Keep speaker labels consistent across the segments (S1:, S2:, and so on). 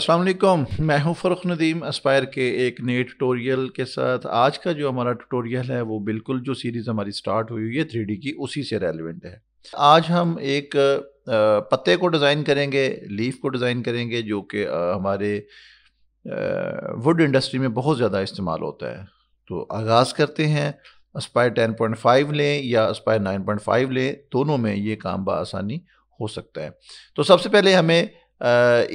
S1: अस्सलाम वालेकुम मैं हूं फ़रुख नदीम अस्पायर के एक नए ट्यूटोरियल के साथ आज का जो हमारा ट्यूटोरियल है वो बिल्कुल जो सीरीज़ हमारी स्टार्ट हुई हुई है थ्री की उसी से रेलिवेंट है आज हम एक पत्ते को डिज़ाइन करेंगे लीफ को डिज़ाइन करेंगे जो कि हमारे वुड इंडस्ट्री में बहुत ज़्यादा इस्तेमाल होता है तो आगाज़ करते हैं अस्पायर टेन पॉइंट फाइव लें या अस्पायर नाइन पॉइंट फाइव लें दोनों में ये काम बसानी हो सकता है तो सबसे पहले हमें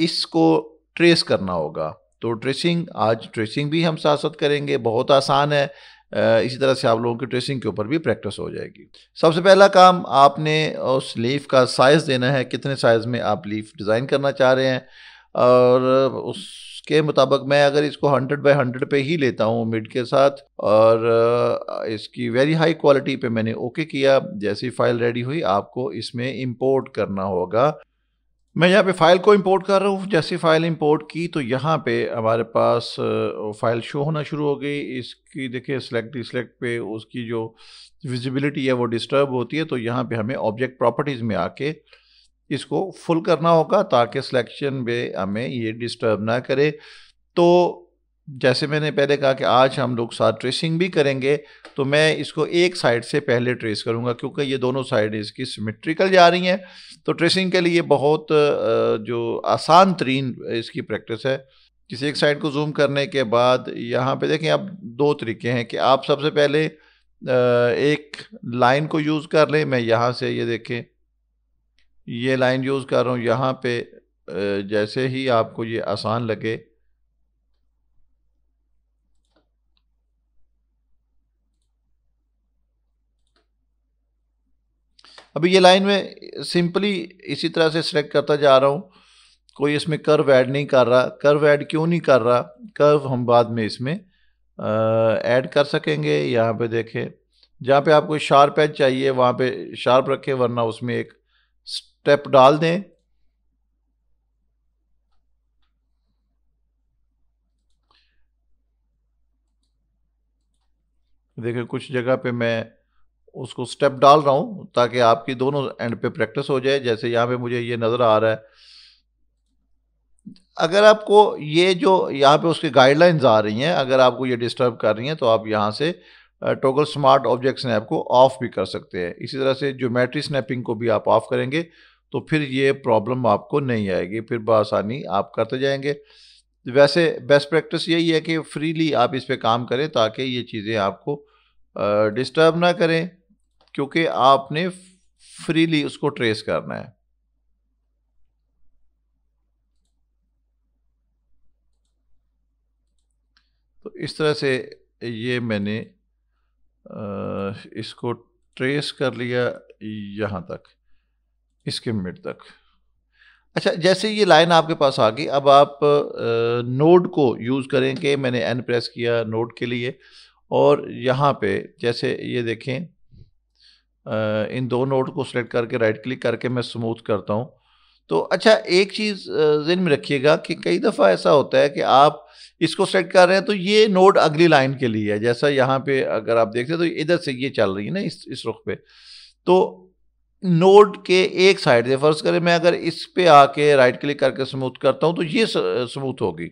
S1: इसको ट्रेस करना होगा तो ट्रेसिंग आज ट्रेसिंग भी हम साथ साथ करेंगे बहुत आसान है इसी तरह से आप लोगों की ट्रेसिंग के ऊपर भी प्रैक्टिस हो जाएगी सबसे पहला काम आपने उस लीफ का साइज़ देना है कितने साइज़ में आप लीफ डिज़ाइन करना चाह रहे हैं और उसके मुताबिक मैं अगर इसको 100 बाय 100 पे ही लेता हूँ मिड के साथ और इसकी वेरी हाई क्वालिटी पे मैंने ओके किया जैसी फाइल रेडी हुई आपको इसमें इंपोर्ट करना होगा मैं यहाँ पे फाइल को इंपोर्ट कर रहा हूँ जैसी फाइल इंपोर्ट की तो यहाँ पे हमारे पास फाइल शो होना शुरू हो गई इसकी देखिए सेलेक्ट डिसलेक्ट पे उसकी जो विजिबिलिटी है वो डिस्टर्ब होती है तो यहाँ पे हमें ऑब्जेक्ट प्रॉपर्टीज़ में आके इसको फुल करना होगा ताकि सिलेक्शन में हमें ये डिस्टर्ब ना करे तो जैसे मैंने पहले कहा कि आज हम लोग साथ ट्रेसिंग भी करेंगे तो मैं इसको एक साइड से पहले ट्रेस करूँगा क्योंकि ये दोनों साइड इसकी सिमेट्रिकल जा रही हैं तो ट्रेसिंग के लिए बहुत जो आसान तरीन इसकी प्रैक्टिस है किसी एक साइड को जूम करने के बाद यहाँ पे देखें आप दो तरीके हैं कि आप सबसे पहले एक लाइन को यूज़ कर लें मैं यहाँ से ये देखें ये लाइन यूज़ कर रहा हूँ यहाँ पर जैसे ही आपको ये आसान लगे अभी ये लाइन में सिंपली इसी तरह से सिलेक्ट करता जा रहा हूँ कोई इसमें कर्व ऐड नहीं कर रहा कर्व ऐड क्यों नहीं कर रहा कर्व हम बाद में इसमें ऐड कर सकेंगे यहाँ पे देखें जहाँ पे आपको शार्प एज चाहिए वहाँ पे शार्प रखें वरना उसमें एक स्टेप डाल दें देखें कुछ जगह पे मैं उसको स्टेप डाल रहा हूँ ताकि आपकी दोनों एंड पे प्रैक्टिस हो जाए जैसे यहाँ पे मुझे ये नज़र आ रहा है अगर आपको ये जो यहाँ पे उसके गाइडलाइंस आ रही हैं अगर आपको ये डिस्टर्ब कर रही हैं तो आप यहाँ से टोगल स्मार्ट ऑब्जेक्ट स्नैप को ऑफ़ भी कर सकते हैं इसी तरह से ज्योमेट्री स्नैपिंग को भी आप ऑफ़ करेंगे तो फिर ये प्रॉब्लम आपको नहीं आएगी फिर बसानी आप करते जाएंगे वैसे बेस्ट प्रैक्टिस यही है कि फ्रीली आप इस पर काम करें ताकि ये चीज़ें आपको डिस्टर्ब ना करें क्योंकि आपने फ्रीली उसको ट्रेस करना है तो इस तरह से ये मैंने इसको ट्रेस कर लिया यहाँ तक इसके मिड तक अच्छा जैसे ये लाइन आपके पास आ गई अब आप नोड को यूज़ करें कि मैंने एन प्रेस किया नोड के लिए और यहाँ पे जैसे ये देखें इन दो नोट को सिलेक्ट करके राइट क्लिक करके मैं स्मूथ करता हूँ तो अच्छा एक चीज़ ज़िन में रखिएगा कि कई दफ़ा ऐसा होता है कि आप इसको सेट कर रहे हैं तो ये नोट अगली लाइन के लिए है जैसा यहाँ पे अगर आप देखते हैं तो इधर से ये चल रही है ना इस इस रुख पे तो नोट के एक साइड से फ़र्ज़ करें मैं अगर इस पे आके राइट क्लिक करके स्मूथ करता हूँ तो ये स्मूथ होगी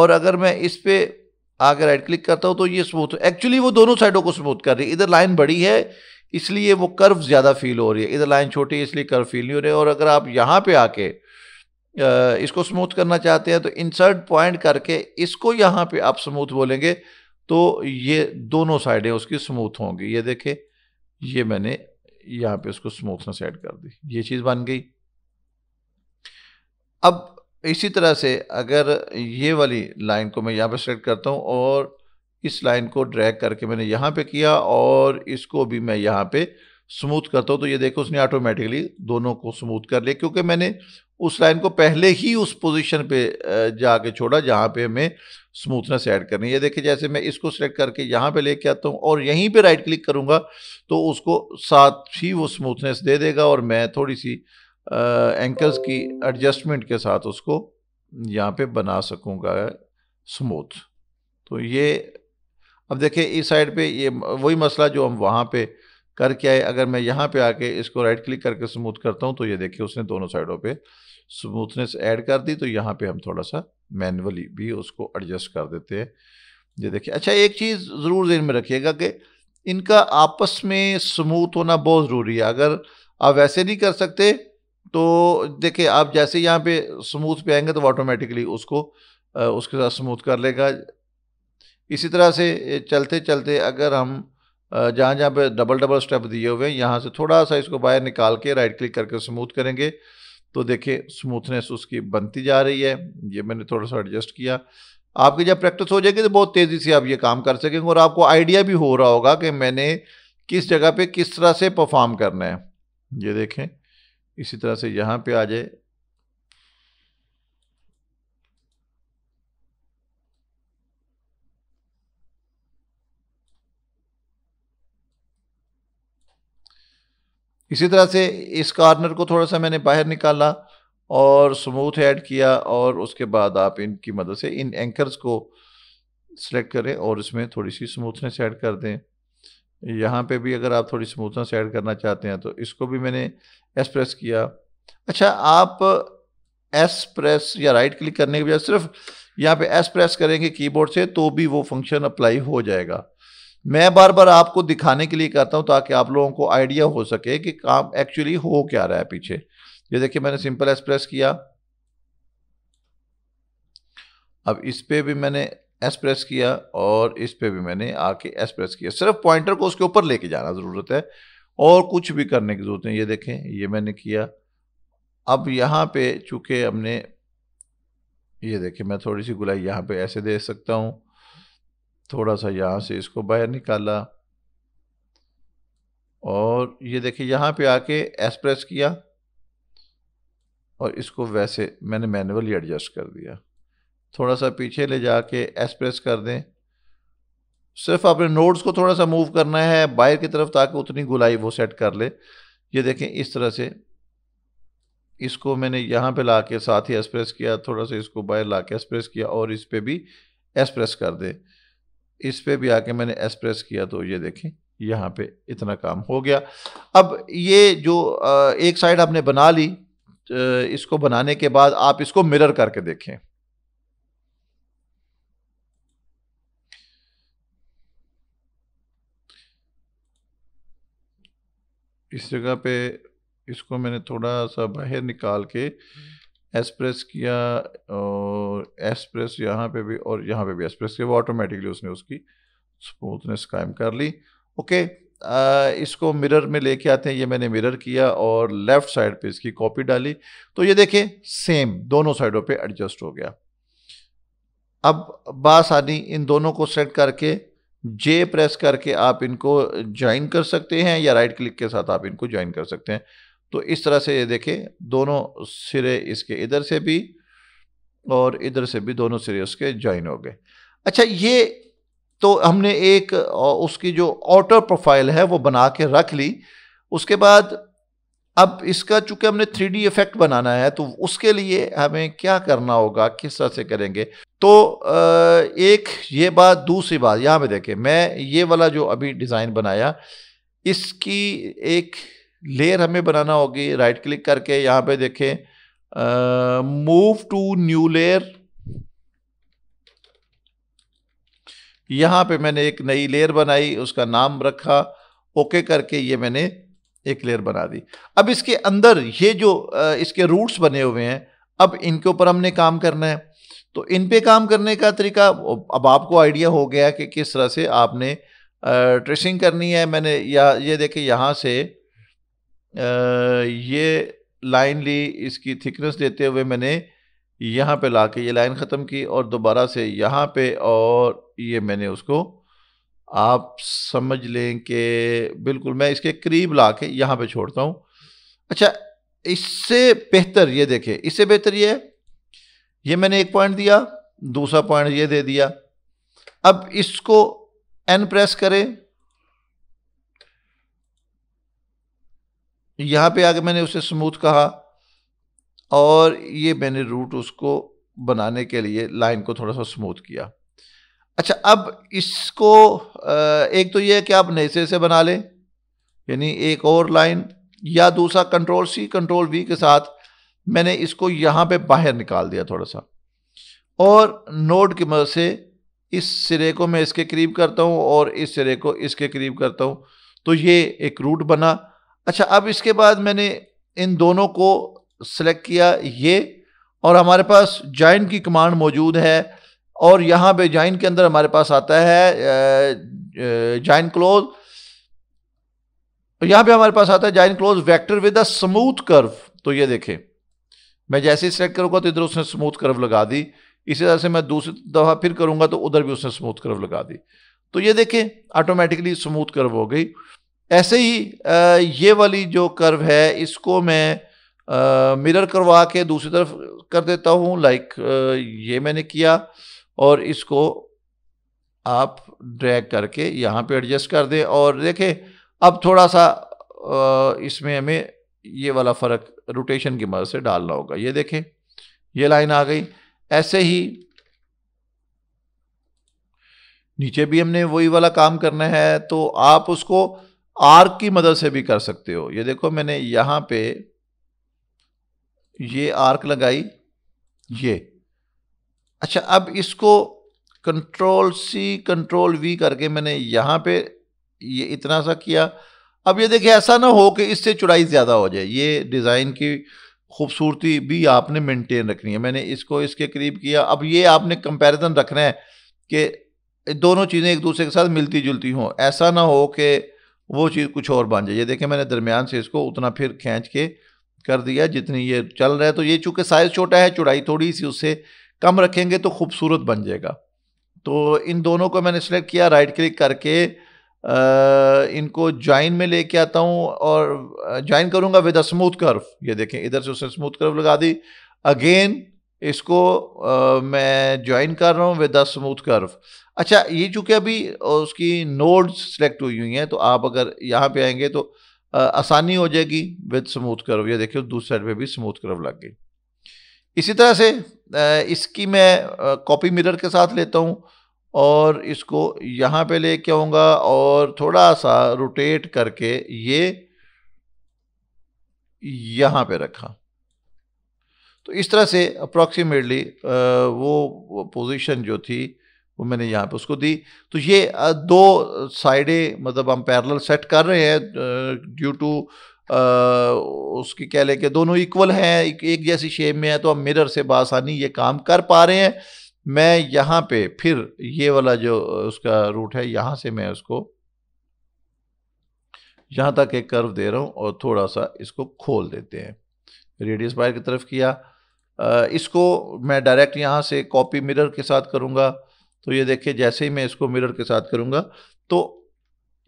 S1: और अगर मैं इस पर आके राइट क्लिक करता हूँ तो ये स्मूथ एक्चुअली वो दोनों साइडों को स्मूथ कर रही है इधर लाइन बड़ी है इसलिए वो कर्व ज़्यादा फील हो रही है इधर लाइन छोटी है इसलिए कर्व फील नहीं हो रही है और अगर आप यहाँ पे आके इसको स्मूथ करना चाहते हैं तो इंसर्ट पॉइंट करके इसको यहाँ पे आप स्मूथ बोलेंगे तो ये दोनों साइडें उसकी स्मूथ होंगी ये देखे ये मैंने यहाँ पे उसको स्मूथनेस सेट कर दी ये चीज़ बन गई अब इसी तरह से अगर ये वाली लाइन को मैं यहाँ पर सेलेक्ट करता हूँ और इस लाइन को ड्रैग करके मैंने यहाँ पे किया और इसको भी मैं यहाँ पे स्मूथ करता हूँ तो ये देखो उसने ऑटोमेटिकली दोनों को स्मूथ कर लिया क्योंकि मैंने उस लाइन को पहले ही उस पोजीशन पे जाके छोड़ा जहाँ पे हमें स्मूथनेस ऐड करनी है ये देखिए जैसे मैं इसको सेलेक्ट करके यहाँ पे लेके आता हूँ और यहीं पे राइट क्लिक करूँगा तो उसको साथ ही वो स्मूथनेस दे देगा और मैं थोड़ी सी एंकर्स की एडजस्टमेंट के साथ उसको यहाँ पे बना सकूँगा स्मूथ तो ये अब देखिए इस साइड पे ये वही मसला जो हम वहाँ पे करके आए अगर मैं यहाँ पे आके इसको राइट क्लिक करके स्मूथ करता हूँ तो ये देखिए उसने दोनों साइडों पे स्मूथनेस ऐड कर दी तो यहाँ पे हम थोड़ा सा मैनुअली भी उसको एडजस्ट कर देते हैं ये देखिए अच्छा एक चीज़ ज़रूर जहन में रखिएगा कि इनका आपस में स्मूथ होना बहुत ज़रूरी है अगर आप वैसे नहीं कर सकते तो देखिए आप जैसे यहाँ पे स्मूथ पे आएंगे तो ऑटोमेटिकली उसको उसके साथ स्मूथ कर लेगा इसी तरह से चलते चलते अगर हम जहाँ जहाँ पे डबल डबल स्टेप दिए हुए हैं यहाँ से थोड़ा सा इसको बाहर निकाल के राइट क्लिक करके स्मूथ करेंगे तो देखिए स्मूथनेस उसकी बनती जा रही है ये मैंने थोड़ा सा एडजस्ट किया आपकी जब प्रैक्टिस हो जाएगी तो बहुत तेज़ी से आप ये काम कर सकेंगे और आपको आइडिया भी हो रहा होगा कि मैंने किस जगह पर किस तरह से परफॉर्म करना है ये देखें इसी तरह से यहाँ पर आ जाए इसी तरह से इस कार्नर को थोड़ा सा मैंने बाहर निकाला और स्मूथ ऐड किया और उसके बाद आप इनकी मदद से इन एंकर्स को सेलेक्ट करें और इसमें थोड़ी सी स्मूथनेस ऐड कर दें यहाँ पे भी अगर आप थोड़ी स्मूथनेस ऐड करना चाहते हैं तो इसको भी मैंने प्रेस किया अच्छा आप एस प्रेस या राइट क्लिक करने के बजाय सिर्फ यहाँ पे एस प्रेस करेंगे कीबोर्ड से तो भी वो फंक्शन अप्लाई हो जाएगा मैं बार बार आपको दिखाने के लिए करता हूँ ताकि आप लोगों को आइडिया हो सके कि काम एक्चुअली हो क्या रहा है पीछे ये देखिए मैंने सिंपल एक्सप्रेस किया अब इस पर भी मैंने एक्सप्रेस किया और इस पर भी मैंने आके एक्सप्रेस किया सिर्फ पॉइंटर को उसके ऊपर लेके जाना ज़रूरत है और कुछ भी करने की ज़रूरत नहीं ये देखें ये मैंने किया अब यहाँ पे चूँकि हमने ये देखें मैं थोड़ी सी गुलाई यहाँ पे ऐसे दे सकता हूँ थोड़ा सा यहाँ से इसको बाहर निकाला और ये देखिए यहाँ पे आके एक्सप्रेस किया और इसको वैसे मैंने मैनुअली एडजस्ट कर दिया थोड़ा सा पीछे ले जाके एक्सप्रेस कर दें सिर्फ अपने नोड्स को थोड़ा सा मूव करना है बाहर की तरफ ताकि उतनी गुलाई वो सेट कर ले ये देखें इस तरह से इसको मैंने यहाँ पे ला के साथ ही एक्सप्रेस किया थोड़ा सा इसको बाहर ला के एक्सप्रेस किया और इस पर भी एक्सप्रेस कर दें इस पर भी आके मैंने एक्सप्रेस किया तो ये देखें यहाँ पे इतना काम हो गया अब ये जो एक साइड आपने बना ली इसको बनाने के बाद आप इसको मिरर करके देखें इस जगह पे इसको मैंने थोड़ा सा बाहर निकाल के एसप्रेस किया और एसप्रेस यहाँ पे भी और यहाँ पे भी एसप्रेस किया वो ऑटोमेटिकली उसने उसकी स्मूथनेस कायम कर ली ओके आ, इसको मिरर में लेके आते हैं ये मैंने मिरर किया और लेफ़्ट साइड पे इसकी कॉपी डाली तो ये देखें सेम दोनों साइडों पे एडजस्ट हो गया अब बासानी इन दोनों को सेट करके जे प्रेस करके आप इनको ज्वाइन कर सकते हैं या राइट क्लिक के साथ आप इनको ज्वाइन कर सकते हैं तो इस तरह से ये देखें दोनों सिरे इसके इधर से भी और इधर से भी दोनों सिरे उसके ज्वाइन हो गए अच्छा ये तो हमने एक उसकी जो आउटर प्रोफाइल है वो बना के रख ली उसके बाद अब इसका चूंकि हमने थ्री डी इफेक्ट बनाना है तो उसके लिए हमें क्या करना होगा किस तरह से करेंगे तो एक ये बात दूसरी बात यहाँ पे देखें मैं ये वाला जो अभी डिज़ाइन बनाया इसकी एक लेयर हमें बनाना होगी राइट क्लिक करके यहाँ पे देखें मूव टू न्यू लेयर यहाँ पे मैंने एक नई लेयर बनाई उसका नाम रखा ओके करके ये मैंने एक लेयर बना दी अब इसके अंदर ये जो इसके रूट्स बने हुए हैं अब इनके ऊपर हमने काम करना है तो इन पे काम करने का तरीका अब आपको आइडिया हो गया कि किस तरह से आपने ट्रेसिंग करनी है मैंने या ये देखे यहाँ से ये लाइन ली इसकी थिकनेस देते हुए मैंने यहाँ पे ला के ये लाइन ख़त्म की और दोबारा से यहाँ पे और ये मैंने उसको आप समझ लें कि बिल्कुल मैं इसके करीब ला के यहाँ पर छोड़ता हूँ अच्छा इससे बेहतर ये देखें इससे बेहतर ये है ये मैंने एक पॉइंट दिया दूसरा पॉइंट ये दे दिया अब इसको एन प्रेस करें यहाँ पे आके मैंने उसे स्मूथ कहा और ये मैंने रूट उसको बनाने के लिए लाइन को थोड़ा सा स्मूथ किया अच्छा अब इसको एक तो ये है कि आप नैसे से बना लें यानी एक और लाइन या दूसरा कंट्रोल सी कंट्रोल वी के साथ मैंने इसको यहाँ पे बाहर निकाल दिया थोड़ा सा और नोड की मदद से इस सिरे को मैं इसके करीब करता हूँ और इस सिरे को इसके करीब करता हूँ तो ये एक रूट बना अच्छा अब इसके बाद मैंने इन दोनों को सिलेक्ट किया ये और हमारे पास जॉइन की कमांड मौजूद है और यहाँ पे जॉइन के अंदर हमारे पास आता है जॉइन क्लोज यहाँ पे हमारे पास आता है join close vector with a smooth curve तो ये देखें मैं जैसे ही सिलेक्ट करूँगा तो इधर उसने स्मूथ कर्व लगा दी इसी तरह से मैं दूसरी दफ़ा फिर करूँगा तो उधर भी उसने स्मूथ कर्व लगा दी तो ये देखें ऑटोमेटिकली स्मूथ कर्व हो गई ऐसे ही ये वाली जो कर्व है इसको मैं मिरर करवा के दूसरी तरफ कर देता हूँ लाइक ये मैंने किया और इसको आप ड्रैग करके यहाँ पे एडजस्ट कर दें और देखें अब थोड़ा सा इसमें हमें ये वाला फ़र्क रोटेशन की मदद से डालना होगा ये देखें ये लाइन आ गई ऐसे ही नीचे भी हमने वही वाला काम करना है तो आप उसको आर की मदद से भी कर सकते हो ये देखो मैंने यहाँ पे ये आर्क लगाई ये अच्छा अब इसको कंट्रोल सी कंट्रोल वी करके मैंने यहाँ पे ये इतना सा किया अब ये देखिए ऐसा ना हो कि इससे चुड़ाई ज़्यादा हो जाए ये डिज़ाइन की खूबसूरती भी आपने मेंटेन रखनी है मैंने इसको इसके करीब किया अब ये आपने कंपैरिजन रखना है कि दोनों चीज़ें एक दूसरे के साथ मिलती जुलती हों ऐसा ना हो कि वो चीज़ कुछ और बन जाए ये देखें मैंने दरमियान से इसको उतना फिर खींच के कर दिया जितनी ये चल रहा है तो ये चूँकि साइज़ छोटा है चौड़ाई थोड़ी सी उससे कम रखेंगे तो खूबसूरत बन जाएगा तो इन दोनों को मैंने सेलेक्ट किया राइट क्लिक करके आ, इनको जॉइन में लेके आता हूँ और जॉइन करूँगा विद अ स्मूथ कर्व ये देखें इधर से उसने स्मूथ कर्व लगा दी अगेन इसको आ, मैं ज्वाइन कर रहा हूँ विद द स्मूथ कर्व अच्छा ये चूँकि अभी उसकी नोड्स सेलेक्ट हुई हुई हैं तो आप अगर यहाँ पे आएंगे तो आ, आसानी हो जाएगी विद स्मूथ कर्व ये देखिए दूसरी साइड पे भी स्मूथ कर्व लग गई इसी तरह से आ, इसकी मैं कॉपी मिरर के साथ लेता हूँ और इसको यहाँ पे ले के आऊँगा और थोड़ा सा रोटेट करके ये यहाँ पे रखा तो इस तरह से अप्रॉक्सीमेटली वो पोजीशन जो थी वो मैंने यहाँ पे उसको दी तो ये दो साइडें मतलब हम पैरेलल सेट कर रहे हैं ड्यू टू उसकी कह लें कि दोनों इक्वल हैं एक जैसी शेप में है तो हम मिरर से बासानी ये काम कर पा रहे हैं मैं यहाँ पे फिर ये वाला जो उसका रूट है यहाँ से मैं उसको यहाँ तक एक कर्व दे रहा हूँ और थोड़ा सा इसको खोल देते हैं रेडियस बायर की तरफ किया इसको मैं डायरेक्ट यहाँ से कॉपी मिरर के साथ करूँगा तो ये देखिए जैसे ही मैं इसको मिरर के साथ करूँगा तो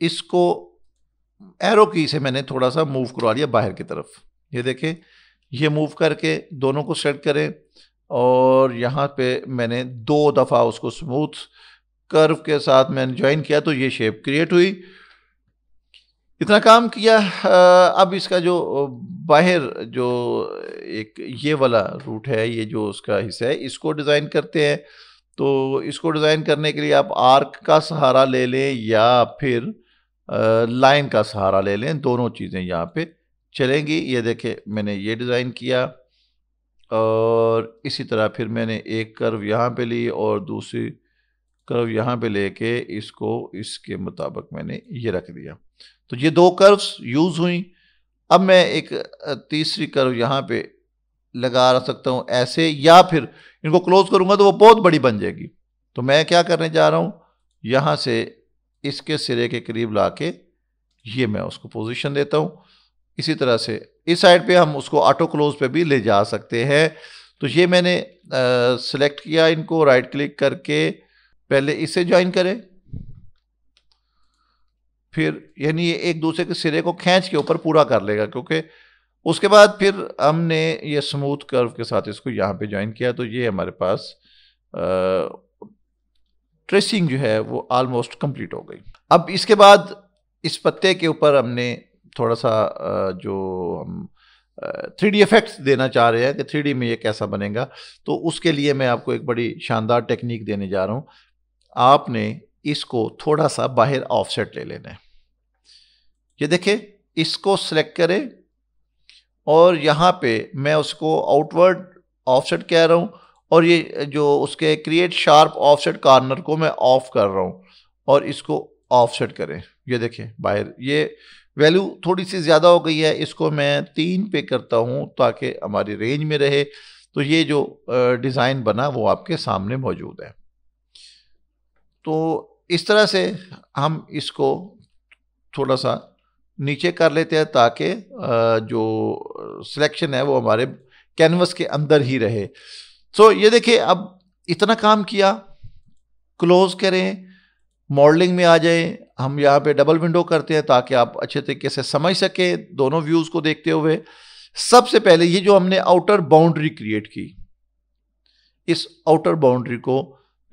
S1: इसको एरो की से मैंने थोड़ा सा मूव करवा लिया बाहर की तरफ ये देखें ये मूव करके दोनों को सेट करें और यहाँ पे मैंने दो दफ़ा उसको स्मूथ कर्व के साथ मैंने ज्वाइन किया तो ये शेप क्रिएट हुई इतना काम किया अब इसका जो बाहर जो एक ये वाला रूट है ये जो उसका हिस्सा है इसको डिज़ाइन करते हैं तो इसको डिज़ाइन करने के लिए आप आर्क का सहारा ले लें या फिर लाइन का सहारा ले लें दोनों चीज़ें यहाँ पे चलेंगी ये देखें मैंने ये डिज़ाइन किया और इसी तरह फिर मैंने एक कर्व यहाँ पे ली और दूसरी कर्व यहाँ पे लेके इसको इसके मुताबिक मैंने ये रख दिया तो ये दो कर्व्स यूज़ हुई अब मैं एक तीसरी कर्व यहाँ पे लगा सकता हूँ ऐसे या फिर इनको क्लोज करूँगा तो वो बहुत बड़ी बन जाएगी तो मैं क्या करने जा रहा हूँ यहाँ से इसके सिरे के करीब ला के ये मैं उसको पोजिशन देता हूँ इसी तरह से इस साइड पे हम उसको ऑटो क्लोज पे भी ले जा सकते हैं तो ये मैंने सेलेक्ट किया इनको राइट क्लिक करके पहले इसे ज्वाइन करें फिर यानी ये एक दूसरे के सिरे को खींच के ऊपर पूरा कर लेगा क्योंकि उसके बाद फिर हमने ये स्मूथ कर्व के साथ इसको यहाँ पे ज्वाइन किया तो ये हमारे पास ट्रेसिंग जो है वो आलमोस्ट कंप्लीट हो गई अब इसके बाद इस पत्ते के ऊपर हमने थोड़ा सा जो हम थ्री डी इफेक्ट्स देना चाह रहे हैं कि थ्री डी में ये कैसा बनेगा तो उसके लिए मैं आपको एक बड़ी शानदार टेक्निक देने जा रहा हूँ आपने इसको थोड़ा सा बाहर ऑफसेट ले लेना है ये देखिए इसको सेलेक्ट करें और यहाँ पे मैं उसको आउटवर्ड ऑफसेट कह रहा हूँ और ये जो उसके क्रिएट शार्प ऑफसेट कॉर्नर को मैं ऑफ कर रहा हूँ और इसको ऑफसेट करें ये देखें बाहर ये वैल्यू थोड़ी सी ज़्यादा हो गई है इसको मैं तीन पे करता हूँ ताकि हमारी रेंज में रहे तो ये जो डिज़ाइन बना वो आपके सामने मौजूद है तो इस तरह से हम इसको थोड़ा सा नीचे कर लेते हैं ताकि जो सिलेक्शन है वो हमारे कैनवस के अंदर ही रहे सो so, ये देखिए अब इतना काम किया क्लोज करें मॉडलिंग में आ जाए हम यहाँ पे डबल विंडो करते हैं ताकि आप अच्छे तरीके से समझ सकें दोनों व्यूज़ को देखते हुए सबसे पहले ये जो हमने आउटर बाउंड्री क्रिएट की इस आउटर बाउंड्री को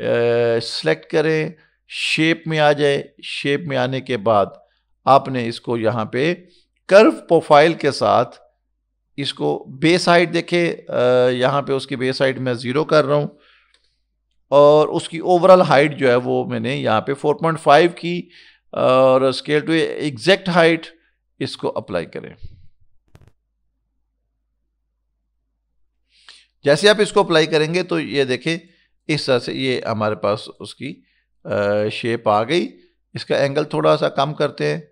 S1: सिलेक्ट करें शेप में आ जाए शेप में आने के बाद आपने इसको यहाँ पे कर्व प्रोफाइल के साथ इसको बेस हाइट देखे यहाँ पे उसकी बेस हाइट मैं ज़ीरो कर रहा हूँ और उसकी ओवरऑल हाइट जो है वो मैंने यहाँ पे 4.5 की और स्केल टू एग्जैक्ट हाइट इसको अप्लाई करें जैसे आप इसको अप्लाई करेंगे तो ये देखें इस तरह से ये हमारे पास उसकी शेप आ गई इसका एंगल थोड़ा सा कम करते हैं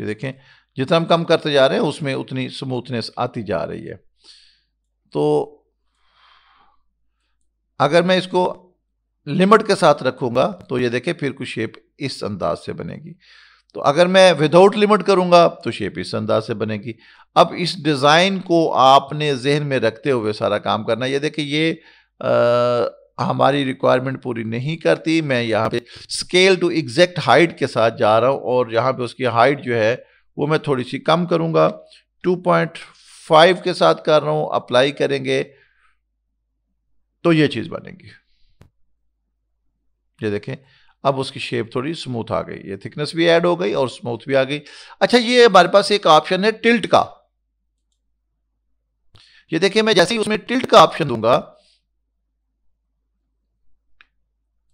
S1: ये देखें जितना हम कम करते जा रहे हैं उसमें उतनी स्मूथनेस आती जा रही है तो अगर मैं इसको लिमिट के साथ रखूंगा तो ये देखें फिर कुछ शेप इस अंदाज से बनेगी तो अगर मैं विदाउट लिमिट करूंगा तो शेप इस अंदाज से बनेगी अब इस डिज़ाइन को आपने जहन में रखते हुए सारा काम करना ये देखें ये आ, हमारी रिक्वायरमेंट पूरी नहीं करती मैं यहाँ पे स्केल टू एग्जैक्ट हाइट के साथ जा रहा हूँ और यहाँ पे उसकी हाइट जो है वो मैं थोड़ी सी कम करूँगा 2.5 के साथ कर रहा हूँ अप्लाई करेंगे तो ये चीज़ बनेगी ये देखें अब उसकी शेप थोड़ी स्मूथ आ गई ये थिकनेस भी ऐड हो गई और स्मूथ भी आ गई अच्छा ये हमारे पास एक ऑप्शन है टिल्ट का ये देखिए मैं जैसे ही उसमें टिल्ट का ऑप्शन दूंगा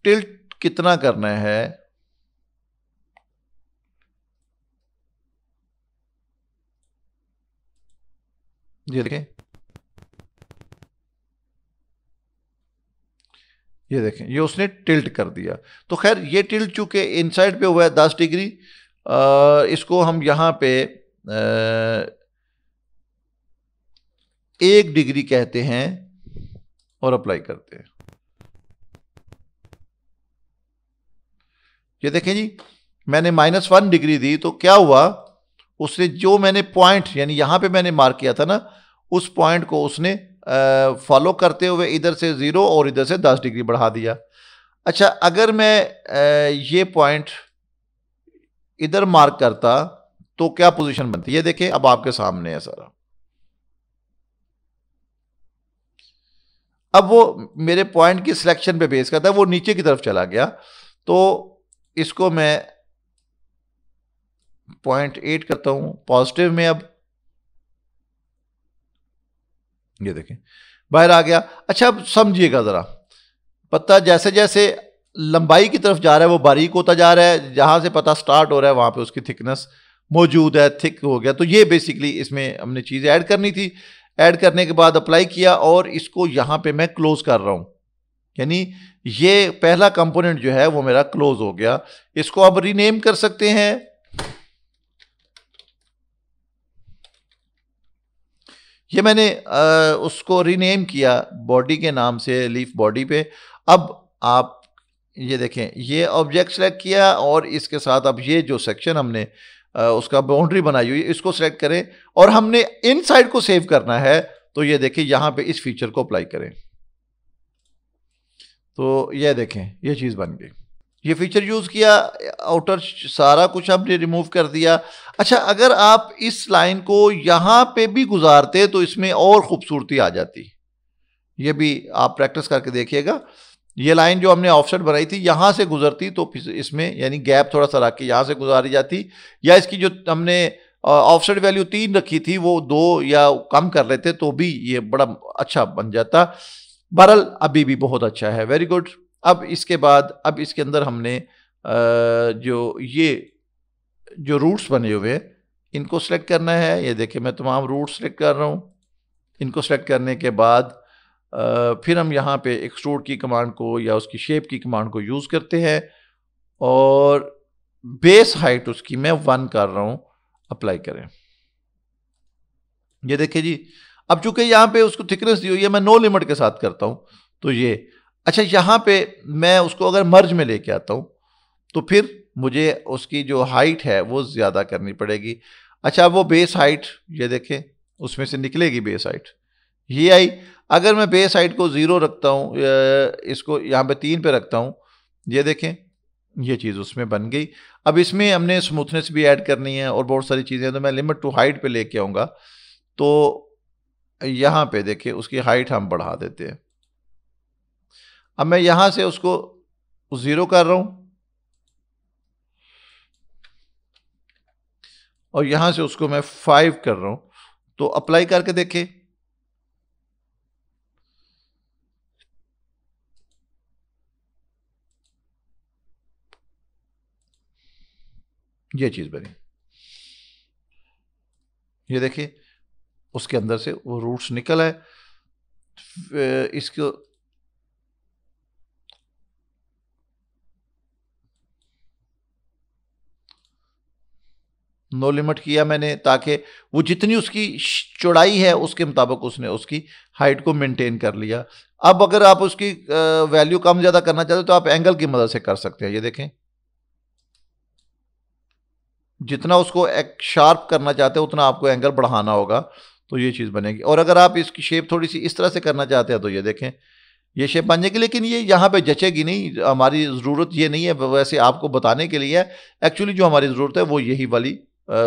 S1: टिल्ट कितना करना है ये देखें ये देखें ये उसने टिल्ट कर दिया तो खैर ये टिल्ट इन इनसाइड पे हुआ है दस डिग्री आ, इसको हम यहां पे आ, एक डिग्री कहते हैं और अप्लाई करते हैं ये देखें जी मैंने माइनस वन डिग्री दी तो क्या हुआ उसने जो मैंने पॉइंट यानी यहाँ पे मैंने मार्क किया था ना उस पॉइंट को उसने फॉलो करते हुए इधर से ज़ीरो और इधर से दस डिग्री बढ़ा दिया अच्छा अगर मैं आ, ये पॉइंट इधर मार्क करता तो क्या पोजीशन बनती ये देखें अब आपके सामने है सारा अब वो मेरे पॉइंट की सिलेक्शन पे बेस करता है वो नीचे की तरफ चला गया तो इसको मैं पॉइंट एट करता हूं पॉजिटिव में अब ये देखें बाहर आ गया अच्छा अब समझिएगा ज़रा पत्ता जैसे जैसे लंबाई की तरफ जा रहा है वो बारीक होता जा रहा है जहां से पता स्टार्ट हो रहा है वहां पे उसकी थिकनेस मौजूद है थिक हो गया तो ये बेसिकली इसमें हमने चीज ऐड करनी थी ऐड करने के बाद अप्लाई किया और इसको यहाँ पे मैं क्लोज़ कर रहा हूँ यानी ये पहला कंपोनेंट जो है वो मेरा क्लोज हो गया इसको अब रीनेम कर सकते हैं ये मैंने आ, उसको रीनेम किया बॉडी के नाम से लीफ बॉडी पे अब आप ये देखें ये ऑब्जेक्ट सेलेक्ट किया और इसके साथ अब ये जो सेक्शन हमने आ, उसका बाउंड्री बनाई हुई इसको सेलेक्ट करें और हमने इनसाइड को सेव करना है तो ये देखें यहाँ पे इस फीचर को अप्लाई करें तो ये देखें ये चीज़ बन गई ये फीचर यूज़ किया आउटर सारा कुछ आपने रिमूव कर दिया अच्छा अगर आप इस लाइन को यहाँ पे भी गुजारते तो इसमें और ख़ूबसूरती आ जाती ये भी आप प्रैक्टिस करके देखिएगा ये लाइन जो हमने ऑफसेट बनाई थी यहाँ से गुजरती तो इसमें यानी गैप थोड़ा सा रख के यहाँ से गुजारी जाती या इसकी जो हमने ऑफसेट वैल्यू तीन रखी थी वो दो या कम कर लेते तो भी ये बड़ा अच्छा बन जाता बरल अभी भी बहुत अच्छा है वेरी गुड अब इसके बाद अब इसके अंदर हमने जो ये जो रूट्स बने हुए हैं इनको सेलेक्ट करना है ये देखिए मैं तमाम रूट सेलेक्ट कर रहा हूँ इनको सेलेक्ट करने के बाद फिर हम यहाँ पे एक्सट्रूड की कमांड को या उसकी शेप की कमांड को यूज़ करते हैं और बेस हाइट उसकी मैं वन कर रहा हूँ अप्लाई करें ये देखिए जी अब चूंकि यहाँ पे उसको थिकनेस दी हुई है मैं नो लिमिट के साथ करता हूँ तो ये अच्छा यहाँ पे मैं उसको अगर मर्ज में लेके आता हूँ तो फिर मुझे उसकी जो हाइट है वो ज़्यादा करनी पड़ेगी अच्छा वो बेस हाइट ये देखें उसमें से निकलेगी बेस हाइट ये आई अगर मैं बेस हाइट को ज़ीरो रखता हूँ इसको यहाँ पे तीन पे रखता हूँ ये देखें ये चीज़ उसमें बन गई अब इसमें हमने स्मूथनेस भी ऐड करनी है और बहुत सारी चीज़ें तो मैं लिमिट टू हाइट पे लेके आऊँगा तो यहाँ पे देखिए उसकी हाइट हम बढ़ा देते हैं अब मैं यहाँ से उसको ज़ीरो कर रहा हूँ और यहाँ से उसको मैं फाइव कर रहा हूँ तो अप्लाई करके देखिए ये चीज़ बनी ये देखिए उसके अंदर से वो रूट्स निकल है इसको नो लिमिट किया मैंने ताकि वो जितनी उसकी चौड़ाई है उसके मुताबिक उसने उसकी हाइट को मेंटेन कर लिया अब अगर आप उसकी वैल्यू कम ज़्यादा करना चाहते हो तो आप एंगल की मदद से कर सकते हैं ये देखें जितना उसको एक शार्प करना चाहते हो उतना आपको एंगल बढ़ाना होगा तो ये चीज़ बनेगी और अगर आप इसकी शेप थोड़ी सी इस तरह से करना चाहते हैं तो ये देखें ये शेप बन जाएगी लेकिन ये यहाँ पे जचेगी नहीं हमारी ज़रूरत ये नहीं है वैसे आपको बताने के लिए एक्चुअली जो हमारी ज़रूरत है वो यही वाली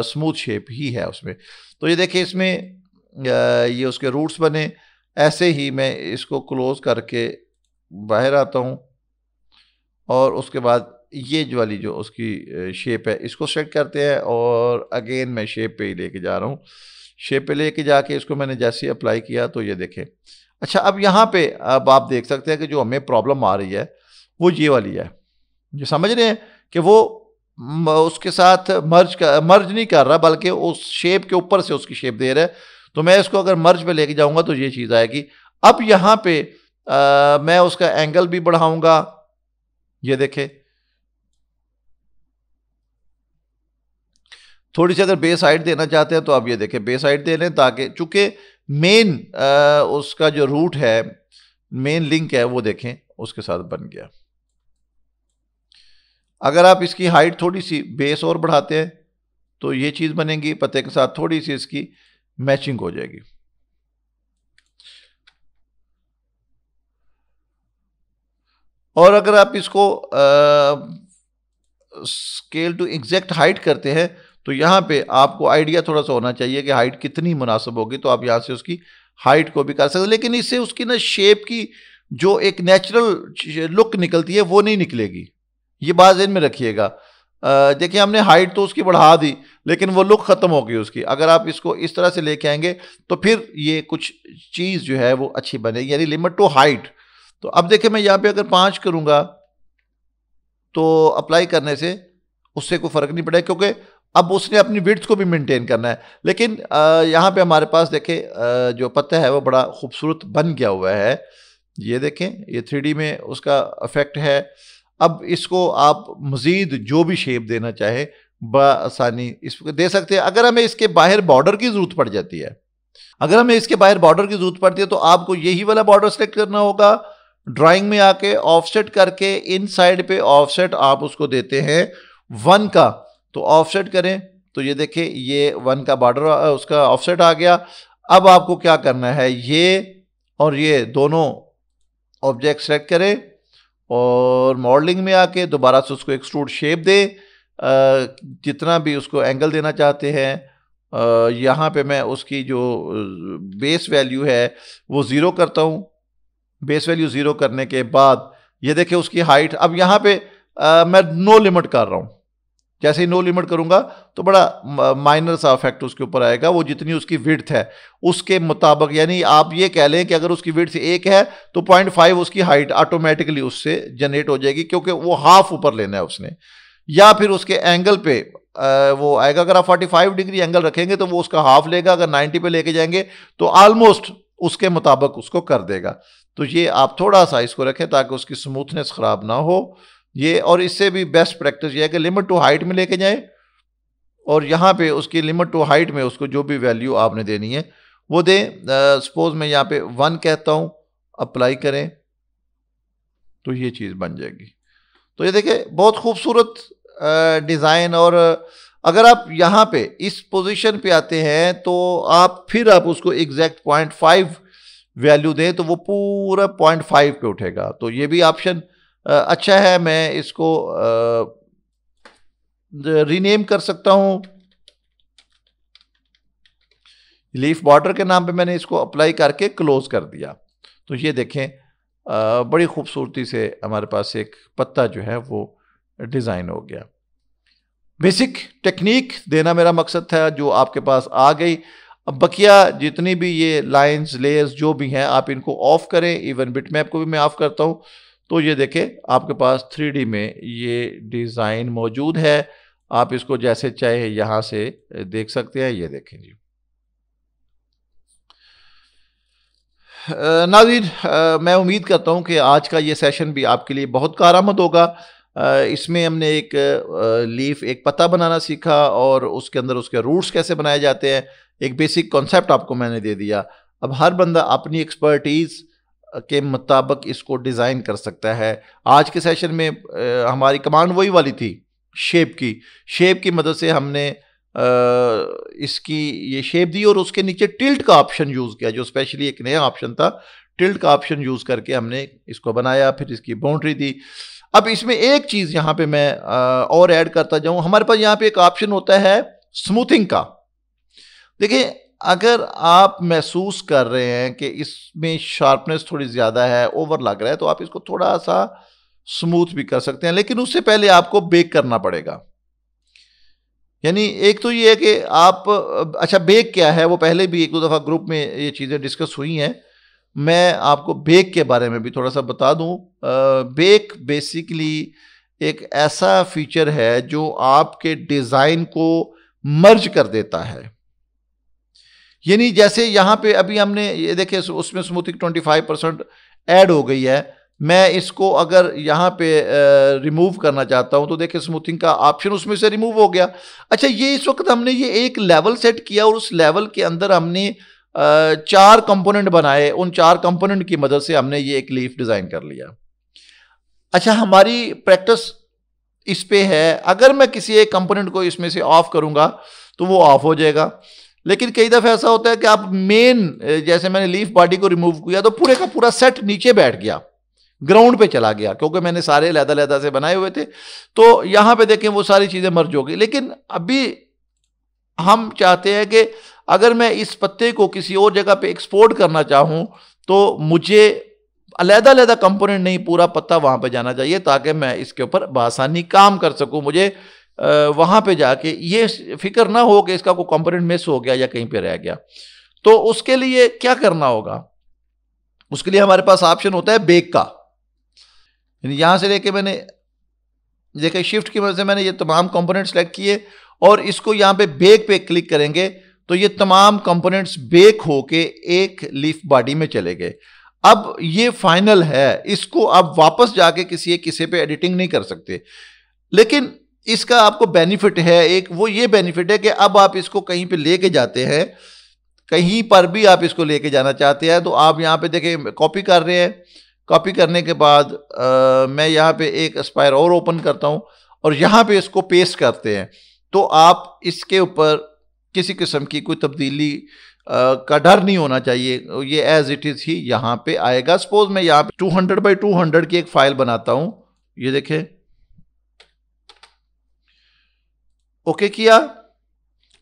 S1: स्मूथ शेप ही है उसमें तो ये देखें इसमें ये उसके रूट्स बने ऐसे ही मैं इसको क्लोज़ करके बाहर आता हूँ और उसके बाद ये जो वाली जो उसकी शेप है इसको सेट करते हैं और अगेन मैं शेप पे ही लेके जा रहा हूँ शेप पे लेके जाके इसको मैंने जैसे अप्लाई किया तो ये देखें अच्छा अब यहाँ पे अब आप देख सकते हैं कि जो हमें प्रॉब्लम आ रही है वो ये वाली है जो समझ रहे हैं कि वो उसके साथ मर्ज कर मर्ज नहीं कर रहा बल्कि उस शेप के ऊपर से उसकी शेप दे रहा है तो मैं इसको अगर मर्ज पे लेके जाऊँगा तो ये चीज़ आएगी अब यहाँ पर मैं उसका एंगल भी बढ़ाऊँगा ये देखें थोड़ी सी अगर बेस हाइट देना चाहते हैं तो आप ये देखें बे साइड दे लें ताकि चूँकि मेन उसका जो रूट है मेन लिंक है वो देखें उसके साथ बन गया अगर आप इसकी हाइट थोड़ी सी बेस और बढ़ाते हैं तो ये चीज़ बनेगी पते के साथ थोड़ी सी इसकी मैचिंग हो जाएगी और अगर आप इसको आ, स्केल टू एग्जैक्ट हाइट करते हैं तो यहाँ पे आपको आइडिया थोड़ा सा होना चाहिए कि हाइट कितनी मुनासिब होगी तो आप यहाँ से उसकी हाइट को भी कर सकते लेकिन इससे उसकी ना शेप की जो एक नेचुरल लुक निकलती है वो नहीं निकलेगी ये बात जहन में रखिएगा देखिए हमने हाइट तो उसकी बढ़ा दी लेकिन वो लुक ख़त्म हो गई उसकी अगर आप इसको इस तरह से लेके आएंगे तो फिर ये कुछ चीज़ जो है वो अच्छी बनेगी यानी लिमिट टू हाइट तो अब देखिए मैं यहाँ पे अगर पाँच करूँगा तो अप्लाई करने से उससे कोई फ़र्क नहीं पड़ेगा क्योंकि अब उसने अपनी विड्थ को भी मेंटेन करना है लेकिन यहाँ पे हमारे पास देखें जो पत्ता है वो बड़ा खूबसूरत बन गया हुआ है ये देखें ये थ्री में उसका अफेक्ट है अब इसको आप मज़ीद जो भी शेप देना चाहे बसानी इसको दे सकते हैं अगर हमें इसके बाहर बॉर्डर की ज़रूरत पड़ जाती है अगर हमें इसके बाहर बॉर्डर की ज़रूरत पड़ती है तो आपको यही वाला बॉर्डर सेलेक्ट करना होगा ड्राइंग में आके ऑफसेट करके इन साइड पर ऑफसेट आप उसको देते हैं वन का तो ऑफसेट करें तो ये देखिए ये वन का बॉर्डर उसका ऑफसेट आ गया अब आपको क्या करना है ये और ये दोनों ऑब्जेक्ट सेलेक्ट करें और मॉडलिंग में आके दोबारा से उसको एक स्ट्रूट शेप दे जितना भी उसको एंगल देना चाहते हैं यहाँ पे मैं उसकी जो बेस वैल्यू है वो ज़ीरो करता हूँ बेस वैल्यू ज़ीरो करने के बाद ये देखिए उसकी हाइट अब यहाँ पे आ, मैं नो लिमिट कर रहा हूँ जैसे ही नो लिमिट करूंगा तो बड़ा माइनर सा इफेक्ट उसके ऊपर आएगा वो जितनी उसकी विड्थ है उसके मुताबिक यानी आप ये कह लें कि अगर उसकी विड्थ एक है तो पॉइंट फाइव उसकी हाइट ऑटोमेटिकली उससे जनरेट हो जाएगी क्योंकि वो हाफ ऊपर लेना है उसने या फिर उसके एंगल पे वो आएगा अगर आप फाइव डिग्री एंगल रखेंगे तो वो उसका हाफ लेगा अगर नाइन्टी पे लेके जाएंगे तो ऑलमोस्ट उसके मुताबिक उसको कर देगा तो ये आप थोड़ा सा इसको रखें ताकि उसकी स्मूथनेस ख़राब ना हो ये और इससे भी बेस्ट प्रैक्टिस ये है कि लिमिट टू हाइट में लेके जाए और यहाँ पे उसकी लिमिट टू हाइट में उसको जो भी वैल्यू आपने देनी है वो दें सपोज मैं यहाँ पे वन कहता हूँ अप्लाई करें तो ये चीज़ बन जाएगी तो ये देखिए बहुत खूबसूरत डिज़ाइन और अगर आप यहाँ पे इस पोजीशन पे आते हैं तो आप फिर आप उसको एग्जैक्ट पॉइंट फाइव वैल्यू दें तो वो पूरा पॉइंट फाइव पे उठेगा तो ये भी ऑप्शन अच्छा है मैं इसको रीनेम कर सकता हूँ लीफ बॉर्डर के नाम पे मैंने इसको अप्लाई करके क्लोज़ कर दिया तो ये देखें आ, बड़ी खूबसूरती से हमारे पास एक पत्ता जो है वो डिज़ाइन हो गया बेसिक टेक्निक देना मेरा मकसद था जो आपके पास आ गई अब बकिया जितनी भी ये लाइंस लेयर्स जो भी हैं आप इनको ऑफ़ करें इवन बिटमैप को भी मैं ऑफ़ करता हूँ तो ये देखें आपके पास थ्री में ये डिज़ाइन मौजूद है आप इसको जैसे चाहे यहाँ से देख सकते हैं ये देखें जी नाजीर मैं उम्मीद करता हूँ कि आज का ये सेशन भी आपके लिए बहुत कारामद होगा इसमें हमने एक लीफ एक पत्ता बनाना सीखा और उसके अंदर उसके रूट्स कैसे बनाए जाते हैं एक बेसिक कॉन्सेप्ट आपको मैंने दे दिया अब हर बंदा अपनी एक्सपर्टीज़ के मुताबिक इसको डिज़ाइन कर सकता है आज के सेशन में हमारी कमांड वही वाली थी शेप की शेप की मदद से हमने इसकी ये शेप दी और उसके नीचे टिल्ट का ऑप्शन यूज़ किया जो स्पेशली एक नया ऑप्शन था टिल्ट का ऑप्शन यूज़ करके हमने इसको बनाया फिर इसकी बाउंड्री दी अब इसमें एक चीज़ यहाँ पे मैं और ऐड करता जाऊँ हमारे पास यहाँ पे एक ऑप्शन होता है स्मूथिंग का देखिए अगर आप महसूस कर रहे हैं कि इसमें शार्पनेस थोड़ी ज़्यादा है ओवर लग रहा है तो आप इसको थोड़ा सा स्मूथ भी कर सकते हैं लेकिन उससे पहले आपको बेक करना पड़ेगा यानी एक तो ये है कि आप अच्छा बेक क्या है वो पहले भी एक दो दफ़ा ग्रुप में ये चीज़ें डिस्कस हुई हैं मैं आपको बेक के बारे में भी थोड़ा सा बता दूं बेक बेसिकली एक ऐसा फीचर है जो आपके डिज़ाइन को मर्ज कर देता है यानी जैसे यहाँ पे अभी हमने ये देखे उसमें स्मूथिंग 25 परसेंट ऐड हो गई है मैं इसको अगर यहाँ पे रिमूव करना चाहता हूँ तो देखे स्मूथिंग का ऑप्शन उसमें से रिमूव हो गया अच्छा ये इस वक्त हमने ये एक लेवल सेट किया और उस लेवल के अंदर हमने चार कंपोनेंट बनाए उन चार कंपोनेंट की मदद से हमने ये एक लीफ डिज़ाइन कर लिया अच्छा हमारी प्रैक्टिस इस पे है अगर मैं किसी एक कंपोनेंट को इसमें से ऑफ करूँगा तो वो ऑफ हो जाएगा लेकिन कई दफ़े ऐसा होता है कि आप मेन जैसे मैंने लीफ बॉडी को रिमूव किया तो पूरे का पूरा सेट नीचे बैठ गया ग्राउंड पे चला गया क्योंकि मैंने सारे लहदा लहदा से बनाए हुए थे तो यहाँ पे देखें वो सारी चीज़ें मर्ज हो गई लेकिन अभी हम चाहते हैं कि अगर मैं इस पत्ते को किसी और जगह पे एक्सपोर्ट करना चाहूँ तो मुझे अलहदा अलहदा कंपोनेंट नहीं पूरा पत्ता वहाँ पर जाना चाहिए ताकि मैं इसके ऊपर बासानी काम कर सकूँ मुझे वहाँ पे जाके ये फिक्र ना हो कि इसका कोई कंपोनेंट मिस हो गया या कहीं पे रह गया तो उसके लिए क्या करना होगा उसके लिए हमारे पास ऑप्शन होता है बेक का यानी यहाँ से लेके मैंने देखे शिफ्ट की वजह से मैंने ये तमाम कंपोनेंट सेलेक्ट किए और इसको यहाँ पे बेक पे क्लिक करेंगे तो ये तमाम कंपोनेंट्स बेक होके एक लीफ बॉडी में चले गए अब ये फाइनल है इसको आप वापस जाके किसी एक किसी पे एडिटिंग नहीं कर सकते लेकिन इसका आपको बेनिफिट है एक वो ये बेनिफिट है कि अब आप इसको कहीं पे लेके जाते हैं कहीं पर भी आप इसको लेके जाना चाहते हैं तो आप यहाँ पे देखें कॉपी कर रहे हैं कॉपी करने के बाद आ, मैं यहाँ पे एक एस्पायर और ओपन करता हूँ और यहाँ पे इसको पेस्ट करते हैं तो आप इसके ऊपर किसी किस्म की कोई तब्दीली आ, का डर नहीं होना चाहिए ये एज इट इज़ ही यहाँ पर आएगा सपोज मैं यहाँ पर टू बाई की एक फ़ाइल बनाता हूँ ये देखें ओके किया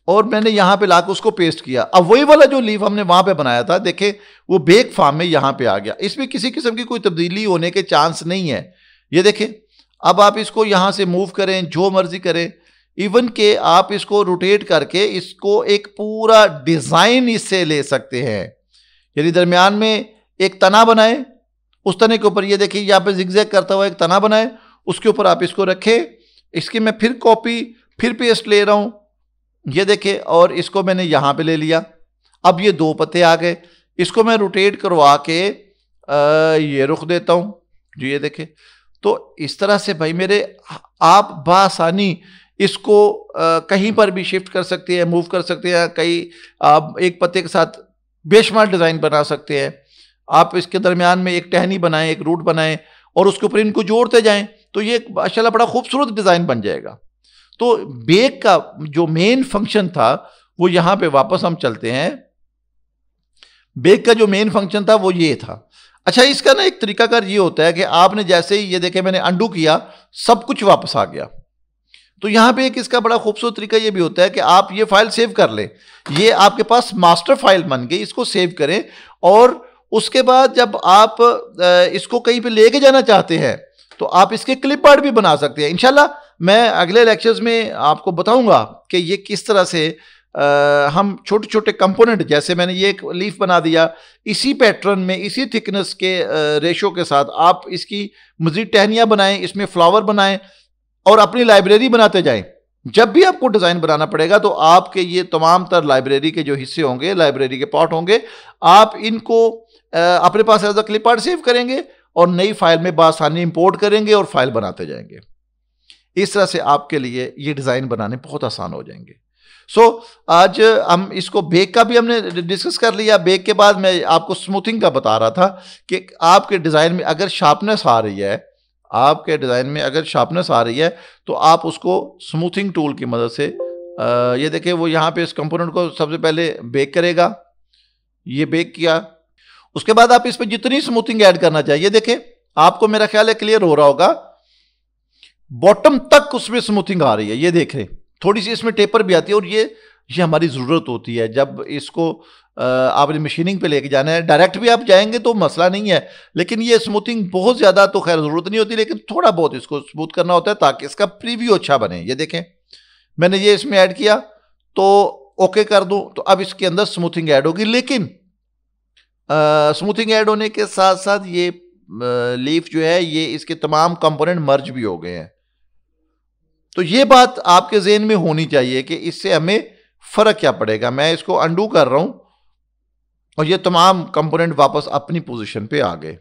S1: और मैंने यहाँ पे लाकर उसको पेस्ट किया अब वही वाला जो लीफ हमने वहाँ पे बनाया था देखे वो बेक फार्म में यहाँ पे आ गया इसमें किसी किस्म की कोई तब्दीली होने के चांस नहीं है ये देखें अब आप इसको यहाँ से मूव करें जो मर्जी करें इवन के आप इसको रोटेट करके इसको एक पूरा डिज़ाइन इससे ले सकते हैं यदि दरमियान में एक तना बनाए उस तने के ऊपर ये देखिए यहाँ पर जिगजैग करता हुआ एक तना बनाए उसके ऊपर आप इसको रखें इसकी मैं फिर कॉपी फिर पेस्ट ले रहा हूँ ये देखे और इसको मैंने यहाँ पे ले लिया अब ये दो पत्ते आ गए इसको मैं रोटेट करवा के ये रुख देता हूँ जो ये देखे तो इस तरह से भाई मेरे आप बसानी इसको आ, कहीं पर भी शिफ्ट कर सकते हैं मूव कर सकते हैं कहीं आप एक पत्ते के साथ बेशमार डिज़ाइन बना सकते हैं आप इसके दरमियान में एक टहनी बनाएं एक रूट बनाएं और उसके ऊपर इनको जोड़ते जाएं तो ये माशाला बड़ा खूबसूरत डिज़ाइन बन जाएगा तो बेग का जो मेन फंक्शन था वो यहां पे वापस हम चलते हैं बेग का जो मेन फंक्शन था वो ये था अच्छा इसका ना एक तरीकाकार ये होता है कि आपने जैसे ही ये देखे मैंने अंडू किया सब कुछ वापस आ गया तो यहां पे एक इसका बड़ा खूबसूरत तरीका ये भी होता है कि आप ये फाइल सेव कर लें ये आपके पास मास्टर फाइल बन गई इसको सेव करें और उसके बाद जब आप इसको कहीं पे लेके जाना चाहते हैं तो आप इसके क्लिप आर्ट भी बना सकते हैं इनशाला मैं अगले लेक्चर्स में आपको बताऊंगा कि ये किस तरह से आ, हम छोटे छोटे कंपोनेंट जैसे मैंने ये एक लीफ बना दिया इसी पैटर्न में इसी थिकनेस के रेशो के साथ आप इसकी मज़ीद टहनियाँ बनाएं इसमें फ्लावर बनाएं और अपनी लाइब्रेरी बनाते जाएं जब भी आपको डिज़ाइन बनाना पड़ेगा तो आपके ये तमाम तर लाइब्रेरी के जो हिस्से होंगे लाइब्रेरी के पार्ट होंगे आप इनको अपने पास as a clip art save करेंगे और नई फाइल में बासानी इंपोर्ट करेंगे और फाइल बनाते जाएंगे इस तरह से आपके लिए ये डिज़ाइन बनाने बहुत आसान हो जाएंगे सो so, आज हम इसको बेक का भी हमने डिस्कस कर लिया बेक के बाद मैं आपको स्मूथिंग का बता रहा था कि आपके डिज़ाइन में अगर शार्पनेस आ रही है आपके डिज़ाइन में अगर शार्पनेस आ रही है तो आप उसको स्मूथिंग टूल की मदद से आ, ये देखें वो यहाँ पे इस कंपोनेंट को सबसे पहले बेक करेगा ये बेक किया उसके बाद आप इस पर जितनी स्मूथिंग ऐड करना चाहिए देखें आपको मेरा ख्याल है क्लियर हो रहा होगा बॉटम तक उसमें स्मूथिंग आ रही है ये देख रहे थोड़ी सी इसमें टेपर भी आती है और ये ये हमारी ज़रूरत होती है जब इसको आपने मशीनिंग पे लेके जाना है डायरेक्ट भी आप जाएंगे तो मसला नहीं है लेकिन ये स्मूथिंग बहुत ज़्यादा तो खैर ज़रूरत नहीं होती लेकिन थोड़ा बहुत इसको स्मूथ करना होता है ताकि इसका प्रीव्यू अच्छा बने ये देखें मैंने ये इसमें ऐड किया तो ओके कर दूँ तो अब इसके अंदर स्मूथिंग ऐड होगी लेकिन स्मूथिंग ऐड होने के साथ साथ ये लीफ जो है ये इसके तमाम कंपोनेंट मर्ज भी हो गए हैं तो ये बात आपके जेन में होनी चाहिए कि इससे हमें फ़र्क क्या पड़ेगा मैं इसको अंडू कर रहा हूं और ये तमाम कंपोनेंट वापस अपनी पोजीशन पे आ गए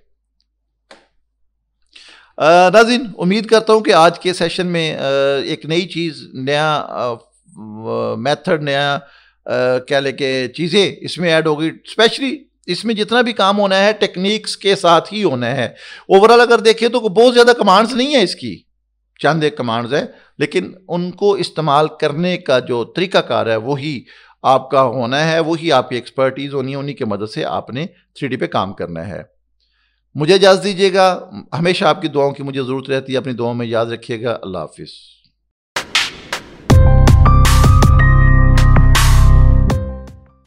S1: नाजिन उम्मीद करता हूं कि आज के सेशन में आ, एक नई चीज़ नया मेथड नया कह क्या लेके चीज़ें इसमें ऐड होगी स्पेशली इसमें जितना भी काम होना है टेक्निक्स के साथ ही होना है ओवरऑल अगर देखें तो बहुत ज़्यादा कमांड्स नहीं है इसकी चंद एक कमांड्स है लेकिन उनको इस्तेमाल करने का जो तरीकाकार है वही आपका होना है वही आपकी एक्सपर्टीज़ होनी है उन्हीं की मदद से आपने थ्री पे काम करना है मुझे इजाज़त दीजिएगा हमेशा आपकी दुआओं की मुझे ज़रूरत रहती है अपनी दुआओं में याद रखिएगा अल्लाह हाफिज़